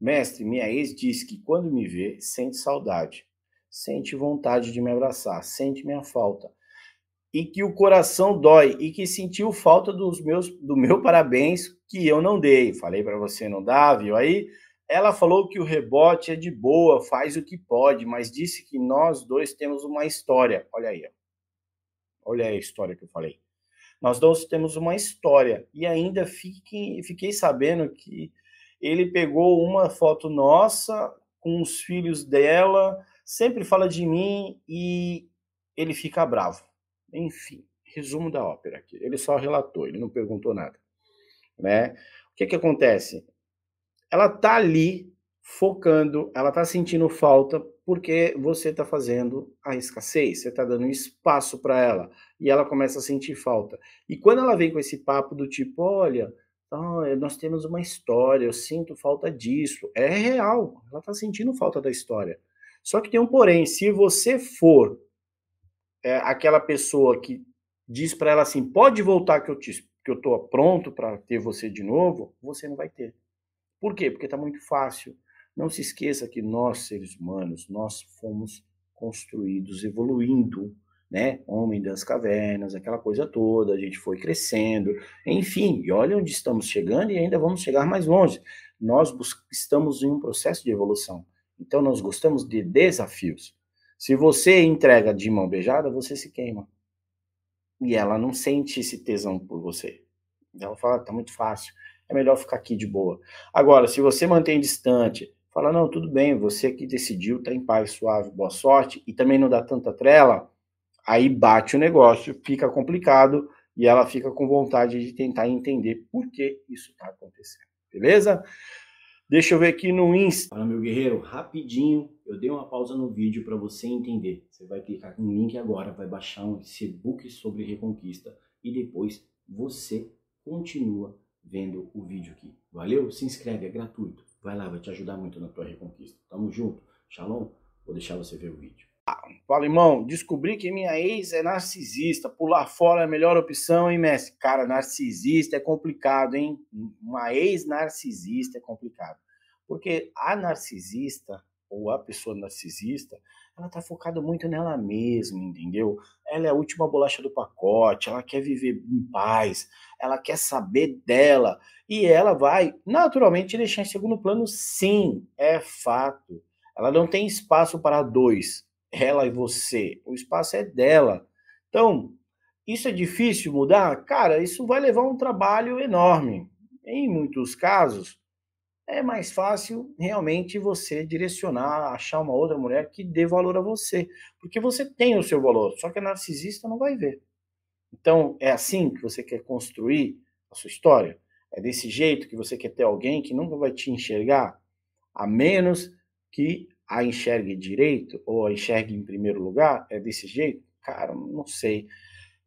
Mestre, minha ex diz que quando me vê, sente saudade, sente vontade de me abraçar, sente minha falta, e que o coração dói, e que sentiu falta dos meus, do meu parabéns que eu não dei. Falei para você não dá, viu? Aí ela falou que o rebote é de boa, faz o que pode, mas disse que nós dois temos uma história. Olha aí, olha aí a história que eu falei. Nós dois temos uma história e ainda fiquei sabendo que ele pegou uma foto nossa com os filhos dela, sempre fala de mim e ele fica bravo. Enfim, resumo da ópera aqui. Ele só relatou, ele não perguntou nada, né? O que que acontece? Ela tá ali focando, ela tá sentindo falta porque você tá fazendo a escassez, você tá dando espaço para ela e ela começa a sentir falta. E quando ela vem com esse papo do tipo, olha, então, eh, nós temos uma história, eu sinto falta disso. É real, ela está sentindo falta da história. Só que tem um porém, se você for é, aquela pessoa que diz para ela assim, pode voltar que eu te, que eu tô pronto para ter você de novo, você não vai ter. Por quê? Porque está muito fácil. Não se esqueça que nós seres humanos, nós fomos construídos evoluindo né? Homem das cavernas, aquela coisa toda, a gente foi crescendo, enfim, e olha onde estamos chegando e ainda vamos chegar mais longe. Nós estamos em um processo de evolução, então nós gostamos de desafios. Se você entrega de mão beijada, você se queima. E ela não sente esse tesão por você. Ela fala, tá muito fácil, é melhor ficar aqui de boa. Agora, se você mantém distante, fala, não, tudo bem, você que decidiu, tá em paz, suave, boa sorte, e também não dá tanta trela, Aí bate o negócio, fica complicado e ela fica com vontade de tentar entender por que isso está acontecendo, beleza? Deixa eu ver aqui no Insta. Fala, meu guerreiro, rapidinho, eu dei uma pausa no vídeo para você entender. Você vai clicar no link agora, vai baixar um e-book sobre Reconquista e depois você continua vendo o vídeo aqui. Valeu? Se inscreve, é gratuito. Vai lá, vai te ajudar muito na tua Reconquista. Tamo junto. Shalom, vou deixar você ver o vídeo. Fala, irmão, descobri que minha ex é narcisista, pular fora é a melhor opção, hein, mestre? Cara, narcisista é complicado, hein? Uma ex narcisista é complicado. Porque a narcisista, ou a pessoa narcisista, ela tá focada muito nela mesma, entendeu? Ela é a última bolacha do pacote, ela quer viver em paz, ela quer saber dela e ela vai naturalmente deixar em segundo plano, sim, é fato. Ela não tem espaço para dois ela e você. O espaço é dela. Então, isso é difícil mudar? Cara, isso vai levar um trabalho enorme. Em muitos casos, é mais fácil realmente você direcionar, achar uma outra mulher que dê valor a você. Porque você tem o seu valor, só que a narcisista não vai ver. Então, é assim que você quer construir a sua história? É desse jeito que você quer ter alguém que nunca vai te enxergar? A menos que a enxergue direito ou a enxergue em primeiro lugar, é desse jeito? Cara, não sei.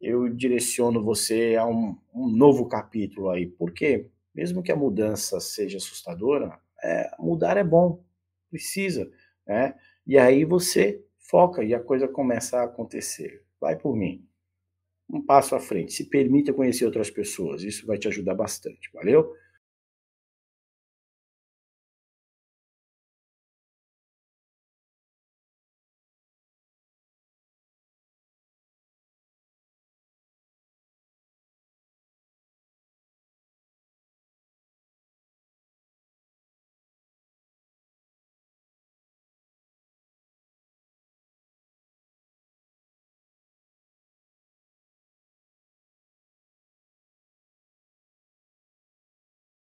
Eu direciono você a um, um novo capítulo aí, porque mesmo que a mudança seja assustadora, é, mudar é bom, precisa, né? E aí você foca e a coisa começa a acontecer. Vai por mim. Um passo à frente. Se permita conhecer outras pessoas. Isso vai te ajudar bastante. Valeu?